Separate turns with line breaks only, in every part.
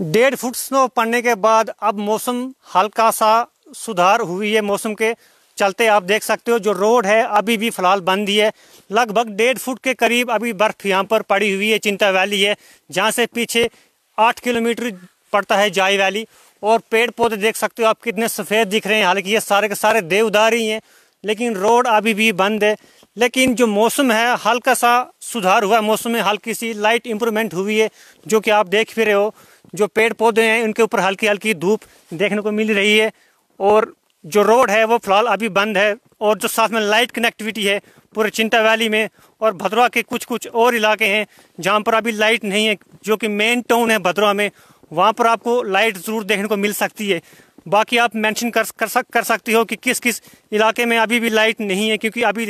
डेढ़ foot snow पड़ने के बाद अब मौसम हल्का सा सुधार हुई है मौसम के चलते आप देख सकते हो जो रोड है अभी भी फिलहाल बंद ही है लगभग डेढ़ फुट के करीब अभी बर्फ़ यहाँ पर पड़ी हुई है चिंता वैली है जहाँ से पीछे आठ किलोमीटर पड़ता है जाई वैली और पेड़ पौधे देख सकते हो आप कितने सफ़ेद दिख रहे हैं हालांकि ये सारे के सारे देवदार ही हैं लेकिन रोड अभी भी बंद है लेकिन जो मौसम है हल्का सा सुधार हुआ मौसम में हल्की सी लाइट इम्प्रूवमेंट हुई है जो कि आप देख भी रहे हो जो पेड़ पौधे हैं उनके ऊपर हल्की हल्की धूप देखने को मिल रही है और जो रोड है वो फिलहाल अभी बंद है और जो साथ में लाइट कनेक्टिविटी है पूरे चिंता वैली में और भद्रवा के कुछ कुछ और इलाके हैं जहाँ पर अभी लाइट नहीं है जो कि मेन टाउन है भद्रवा में वहाँ पर आपको लाइट ज़रूर देखने को मिल सकती है बाकी आप मेंशन कर कर सक कर सकती हो कि किस किस इलाके में अभी भी लाइट नहीं है क्योंकि अभी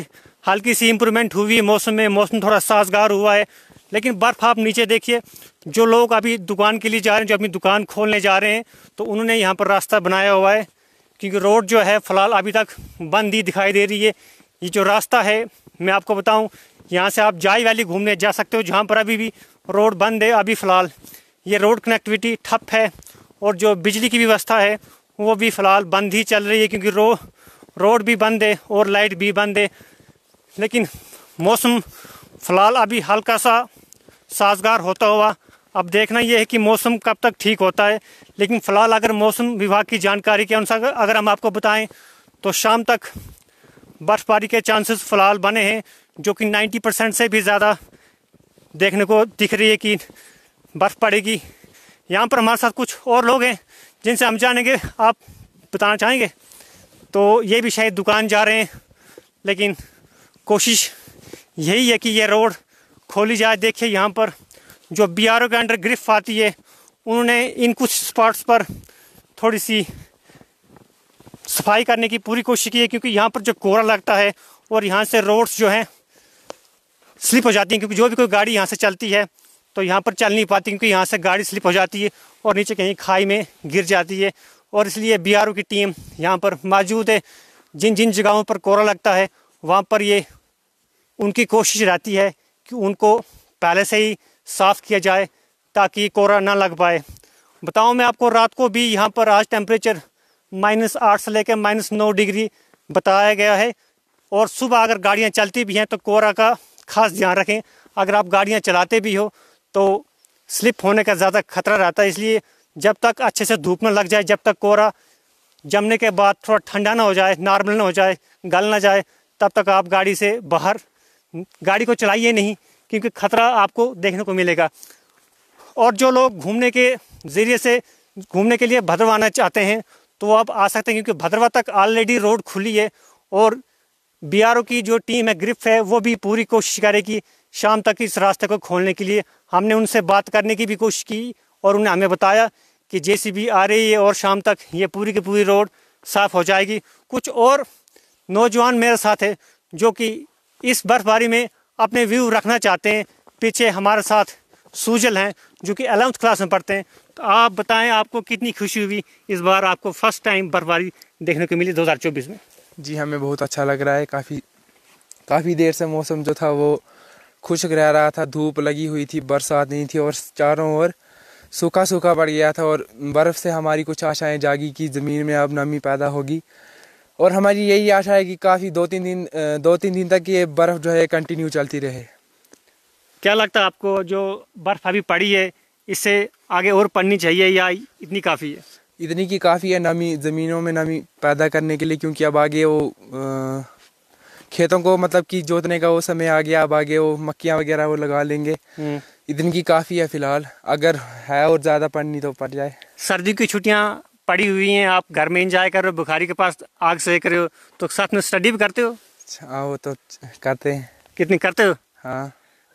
हल्की सी इम्प्रूवमेंट हुई है मौसम में मौसम थोड़ा साजगार हुआ है लेकिन बर्फ़ आप नीचे देखिए जो लोग अभी दुकान के लिए जा रहे हैं जो अपनी दुकान खोलने जा रहे हैं तो उन्होंने यहाँ पर रास्ता बनाया हुआ है क्योंकि रोड जो है फ़िलहाल अभी तक बंद ही दिखाई दे रही है ये जो रास्ता है मैं आपको बताऊँ यहाँ से आप जाई वैली घूमने जा सकते हो जहाँ पर अभी भी रोड बंद है अभी फ़िलहाल ये रोड कनेक्टिविटी ठप है और जो बिजली की व्यवस्था है वो भी फ़िलहाल बंद ही चल रही है क्योंकि रो रोड भी बंद है और लाइट भी बंद है लेकिन मौसम फ़िलहाल अभी हल्का सा साजगार होता हुआ अब देखना यह है कि मौसम कब तक ठीक होता है लेकिन फ़िलहाल अगर मौसम विभाग की जानकारी के अनुसार अगर हम आपको बताएं तो शाम तक बर्फ़बारी के चांसेस फ़िलहाल बने हैं जो कि 90 परसेंट से भी ज़्यादा देखने को दिख रही है कि बर्फ़ पड़ेगी यहाँ पर हमारे साथ कुछ और लोग हैं जिनसे हम जानेंगे आप बताना चाहेंगे तो ये भी शायद दुकान जा रहे हैं लेकिन कोशिश यही है कि ये रोड खोली जाए देखिए यहाँ पर जो बी के अंडर ग्रिफ आती है उन्होंने इन कुछ स्पॉट्स पर थोड़ी सी सफाई करने की पूरी कोशिश की है क्योंकि यहाँ पर जो कोहरा लगता है और यहाँ से रोड्स जो हैं स्लिप हो जाती हैं क्योंकि जो भी कोई गाड़ी यहाँ से चलती है तो यहाँ पर चल नहीं पाती क्योंकि यहाँ से गाड़ी स्लिप हो जाती है और नीचे कहीं खाई में गिर जाती है और इसलिए बी की टीम यहाँ पर मौजूद है जिन जिन जगहों पर कोरा लगता है वहाँ पर ये उनकी कोशिश रहती है कि उनको पहले से ही साफ़ किया जाए ताकि कोरा ना लग पाए बताऊँ मैं आपको रात को भी यहाँ पर आज टेम्परेचर माइनस आठ से लेकर माइनस नौ डिग्री बताया गया है और सुबह अगर गाड़ियाँ चलती भी हैं तो कोरा का खास ध्यान रखें अगर आप गाड़ियाँ चलाते भी हो तो स्लिप होने का ज़्यादा खतरा रहता है इसलिए जब तक अच्छे से धूप में लग जाए जब तक कोहरा जमने के बाद थोड़ा ठंडा ना हो जाए नॉर्मल ना हो जाए गल ना जाए तब तक आप गाड़ी से बाहर गाड़ी को चलाइए नहीं क्योंकि खतरा आपको देखने को मिलेगा और जो लोग घूमने के ज़रिए से घूमने के लिए भद्रवा आना चाहते हैं तो आप आ सकते हैं क्योंकि भद्रवा तक ऑलरेडी रोड खुली है और बी की जो टीम है ग्रिफ है वो भी पूरी कोशिश करेगी शाम तक इस रास्ते को खोलने के लिए हमने उनसे बात करने की भी कोशिश की और उन्हें हमें बताया कि जे आ रही है और शाम तक ये पूरी की पूरी रोड साफ़ हो जाएगी कुछ और नौजवान मेरे साथ है जो कि इस बर्फबारी में अपने व्यू रखना चाहते हैं पीछे हमारे साथ सूजल हैं जो कि अलेवंथ क्लास में पढ़ते हैं तो आप बताएं आपको कितनी खुशी हुई इस बार आपको फर्स्ट टाइम बर्फबारी
देखने को मिली 2024 में जी हमें बहुत अच्छा लग रहा है काफ़ी काफ़ी देर से मौसम जो था वो खुश रह रहा था धूप लगी हुई थी बरसात नहीं थी और चारों ओर सूखा सूखा पड़ गया था और बर्फ़ से हमारी कुछ आशाएं जागी कि ज़मीन में अब नमी पैदा होगी और हमारी यही आशा है कि काफ़ी दो तीन दिन दो तीन दिन तक ये बर्फ़ जो है कंटिन्यू चलती रहे क्या लगता है आपको जो बर्फ़ अभी पड़ी है
इससे आगे और पड़नी चाहिए या इतनी
काफ़ी है इतनी की काफ़ी है नमी ज़मीनों में नमी पैदा करने के लिए क्योंकि अब आगे वो आ, खेतों को मतलब कि जोतने का वो समय आ गया अब आगे वो मक्कियाँ वगैरह वो लगा लेंगे इतनी हम्म। की काफ़ी है फिलहाल अगर है और ज़्यादा पड़नी तो पड़ जाए सर्दी की छुट्टियाँ पड़ी हुई हैं आप घर में इंजॉय कर रहे हो
बुखारी के पास आग से कर रहे हो तो साथ में स्टडी भी करते हो हाँ
अच्छा, वो तो करते हैं
कितनी करते हो हाँ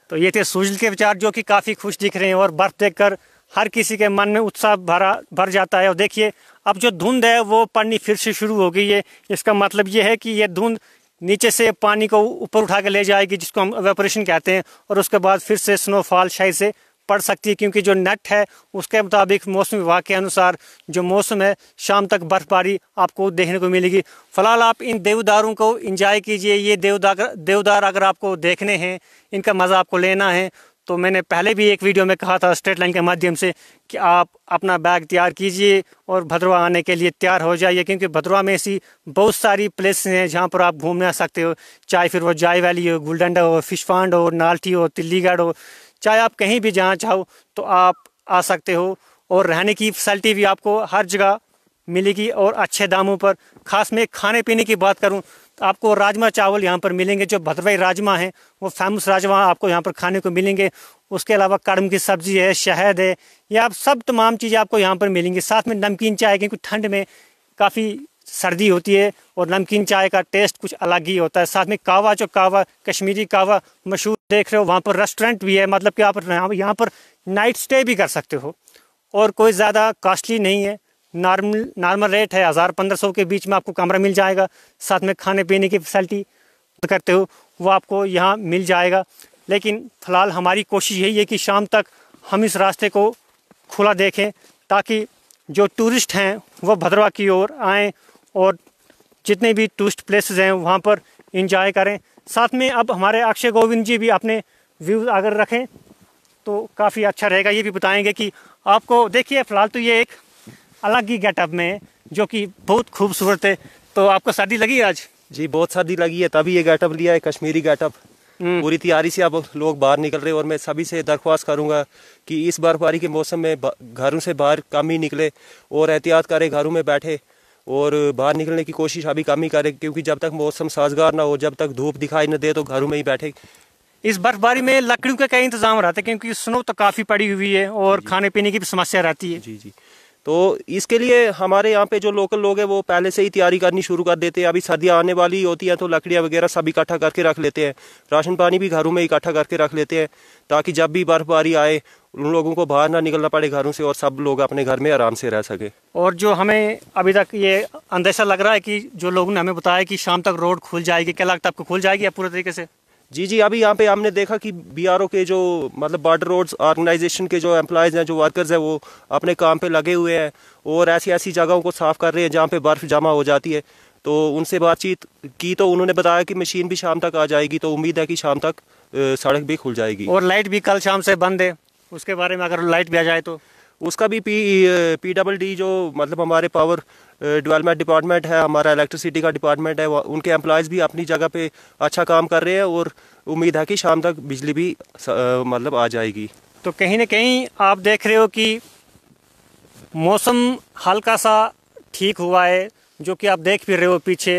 तो ये थे सूजल के विचार जो कि काफ़ी खुश दिख रहे हैं और बर्फ देख कर हर किसी के मन में उत्साह भरा भर जाता है और देखिए अब जो धुंध है वो पड़नी फिर से शुरू हो गई है इसका मतलब ये है कि ये धुंध नीचे से पानी को ऊपर उठा के ले जाएगी जिसको हम वेपोरेशन कहते हैं और उसके बाद फिर से स्नोफॉल शायद से पड़ सकती है क्योंकि जो नेट है उसके मुताबिक मौसम विभाग के अनुसार जो मौसम है शाम तक बर्फबारी आपको देखने को मिलेगी फ़िलहाल आप इन देवदारों को इंजॉय कीजिए ये देवदार देवदार अगर आपको देखने हैं इनका मज़ा आपको लेना है तो मैंने पहले भी एक वीडियो में कहा था स्ट्रेट लाइन के माध्यम से कि आप अपना बैग तैयार कीजिए और भद्रवा आने के लिए तैयार हो जाइए क्योंकि भद्रवा में ऐसी बहुत सारी प्लेस हैं जहाँ पर आप घूमने आ सकते हो चाहे फिर वो जाय वैली हो गुलडंडा हो फिश हो नाल्टी हो तिल्लीगढ़ हो चाहे आप कहीं भी जहाँ चाहो तो आप आ सकते हो और रहने की फैसिलिटी भी आपको हर जगह मिलेगी और अच्छे दामों पर खास में खाने पीने की बात करूं तो आपको राजमा चावल यहाँ पर मिलेंगे जो भद्रवाई राजमा हैं वो फेमस राजमा आपको यहाँ पर खाने को मिलेंगे उसके अलावा कड़म की सब्ज़ी है शहद है ये आप सब तमाम चीज़ें आपको यहाँ पर मिलेंगी साथ में नमकीन चाय क्योंकि ठंड में काफ़ी सर्दी होती है और नमकीन चाय का टेस्ट कुछ अलग ही होता है साथ में कावा जो कावा कश्मीरी कावा मशहूर देख रहे हो वहाँ पर रेस्टोरेंट भी है मतलब कि आप यहाँ पर नाइट स्टे भी कर सकते हो और कोई ज़्यादा कॉस्टली नहीं है नॉर्मल नॉर्मल रेट है हज़ार पंद्रह सौ के बीच में आपको कमरा मिल जाएगा साथ में खाने पीने की फैसिलिटी करते हो वो आपको यहाँ मिल जाएगा लेकिन फ़िलहाल हमारी कोशिश यही है कि शाम तक हम इस रास्ते को खुला देखें ताकि जो टूरिस्ट हैं वो भद्रवा की ओर आएँ और जितने भी टूरिस्ट प्लेसेस हैं वहाँ पर इंजॉय करें साथ में अब हमारे अक्षय गोविंद जी भी अपने व्यूज़ अगर रखें तो काफ़ी अच्छा रहेगा ये भी बताएंगे कि आपको देखिए फ़िलहाल तो ये एक अलग ही गेटअप में जो कि बहुत खूबसूरत
है तो आपको शादी लगी आज जी बहुत शादी लगी है तभी ये गेटअप लिया है कश्मीरी गेटअप हम्म। पूरी तैयारी से अब लोग बाहर निकल रहे हैं और मैं सभी से दरख्वास्त करूंगा कि इस बर्फबारी के मौसम में घरों से बाहर कम ही निकले और एहतियात करें घरों में बैठे और बाहर निकलने की कोशिश अभी कम ही करें क्योंकि जब तक मौसम साजगार ना हो जब तक धूप दिखाई न दे तो घरों में ही बैठे इस बर्फबारी में लकड़ियों का कई इंतजाम रहता है क्योंकि स्नो तो काफ़ी पड़ी हुई है और खाने पीने की भी समस्या रहती है जी जी तो इसके लिए हमारे यहाँ पे जो लोकल लोग हैं वो पहले से ही तैयारी करनी शुरू कर देते हैं अभी सर्दियाँ आने वाली होती हैं तो लकड़ियाँ वगैरह सब इकट्ठा करके रख लेते हैं राशन पानी भी घरों में इकट्ठा करके रख लेते हैं ताकि जब भी बर्फबारी आए उन लोगों को बाहर ना निकलना पड़े घरों से और सब लोग अपने घर में आराम से रह सके
और जो हमें अभी तक ये अंदेशा लग रहा है कि जो लोगों ने हमें बताया कि शाम तक रोड खुल जाएगी क्या लगता है आपको खुल जाएगी या पूरे तरीके से
जी जी अभी यहाँ पे हमने देखा कि बीआरओ के जो मतलब बॉर्डर रोड्स ऑर्गेनाइजेशन के जो एम्प्लॉयज़ हैं जो वर्कर्स हैं वो अपने काम पे लगे हुए हैं और ऐसी ऐसी जगहों को साफ़ कर रहे हैं जहाँ पे बर्फ़ जमा हो जाती है तो उनसे बातचीत की तो उन्होंने बताया कि मशीन भी शाम तक आ जाएगी तो उम्मीद है कि शाम तक सड़क भी खुल जाएगी और लाइट भी कल शाम से बंद है उसके बारे में अगर लाइट भी आ जाए तो उसका भी पी पी डबल डी जो मतलब हमारे पावर डेवलपमेंट डिपार्टमेंट है हमारा इलेक्ट्रिसिटी का डिपार्टमेंट है उनके एम्प्लॉयज़ भी अपनी जगह पे अच्छा काम कर रहे हैं और उम्मीद है कि शाम तक बिजली भी मतलब आ जाएगी तो कहीं ना कहीं आप देख रहे
हो कि मौसम हल्का सा ठीक हुआ है जो कि आप देख भी रहे हो पीछे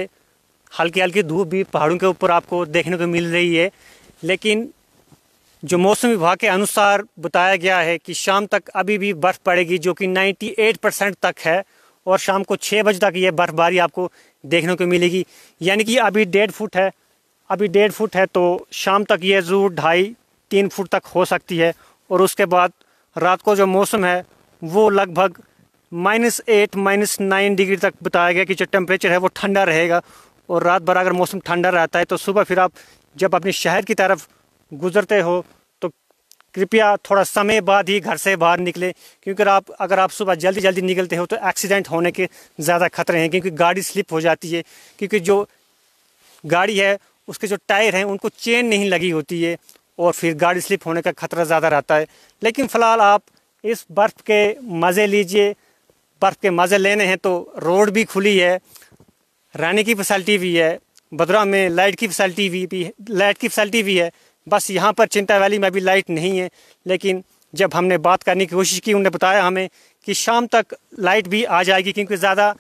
हल्की हल्की धूप भी पहाड़ों के ऊपर आपको देखने को मिल रही है लेकिन जो मौसम विभाग के अनुसार बताया गया है कि शाम तक अभी भी बर्फ़ पड़ेगी जो कि 98 परसेंट तक है और शाम को छः बजे तक ये बर्फ़बारी आपको देखने को मिलेगी यानी कि अभी डेढ़ फुट है अभी डेढ़ फुट है तो शाम तक ये ज़रूर ढाई तीन फुट तक हो सकती है और उसके बाद रात को जो मौसम है वो लगभग minus eight minus nine degree तक बताया गया कि जो टेम्परेचर है वो ठंडा रहेगा और रात भर अगर मौसम ठंडा रहता है तो सुबह फिर आप जब अपने शहर की तरफ गुजरते हो कृपया थोड़ा समय बाद ही घर से बाहर निकले क्योंकि आप अगर आप सुबह जल्दी जल्दी निकलते हो तो एक्सीडेंट होने के ज़्यादा खतरे हैं क्योंकि गाड़ी स्लिप हो जाती है क्योंकि जो गाड़ी है उसके जो टायर हैं उनको चेन नहीं लगी होती है और फिर गाड़ी स्लिप होने का खतरा ज़्यादा रहता है लेकिन फ़िलहाल आप इस बर्फ़ के मज़े लीजिए बर्फ़ के मज़े लेने हैं तो रोड भी खुली है रहने की फैसिलिटी भी है बदरा में लाइट की फैसिलिटी भी, भी लाइट की फैसिलिटी भी है बस यहाँ पर चिंता वैली में अभी लाइट नहीं है लेकिन जब हमने बात करने की कोशिश की उन्होंने बताया हमें कि शाम तक लाइट भी आ जाएगी क्योंकि ज़्यादा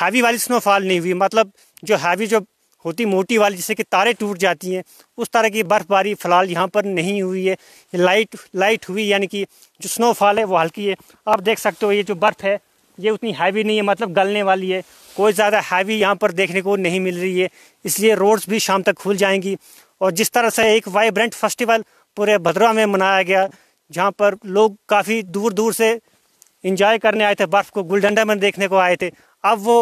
हैवी वाली स्नोफॉल नहीं हुई मतलब जो हैवी जो होती मोटी वाली जिससे कि तारे टूट जाती हैं उस तरह की बर्फ़बारी फ़िलहाल यहाँ पर नहीं हुई है लाइट लाइट हुई यानी कि जो स्नोफॉल है वो हल्की है आप देख सकते हो ये जो बर्फ़ है ये उतनी हैवी नहीं है मतलब गलने वाली है कोई ज़्यादा हैवी यहाँ पर देखने को नहीं मिल रही है इसलिए रोड्स भी शाम तक खुल जाएंगी और जिस तरह से एक वाइब्रेंट फेस्टिवल पूरे भद्रा में मनाया गया जहाँ पर लोग काफ़ी दूर दूर से इंजॉय करने आए थे बर्फ़ को गुलडंडा में देखने को आए थे अब वो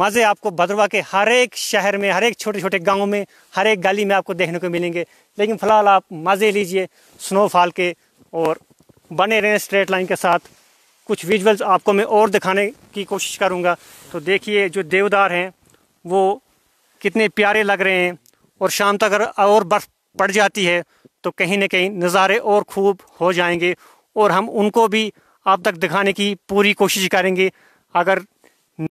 मज़े आपको भद्रवा के हर एक शहर में हर एक छोटे छोटे गांव में हर एक गली में आपको देखने को मिलेंगे लेकिन फ़िलहाल आप मज़े लीजिए स्नोफॉल के और बने रहें स्ट्रेट लाइन के साथ कुछ विजुअल्स आपको मैं और दिखाने की कोशिश करूँगा तो देखिए जो देवदार हैं वो कितने प्यारे लग रहे हैं और शाम तक अगर और बर्फ़ पड़ जाती है तो कहीं ना कहीं नज़ारे और खूब हो जाएंगे और हम उनको भी आप तक दिखाने की पूरी कोशिश करेंगे अगर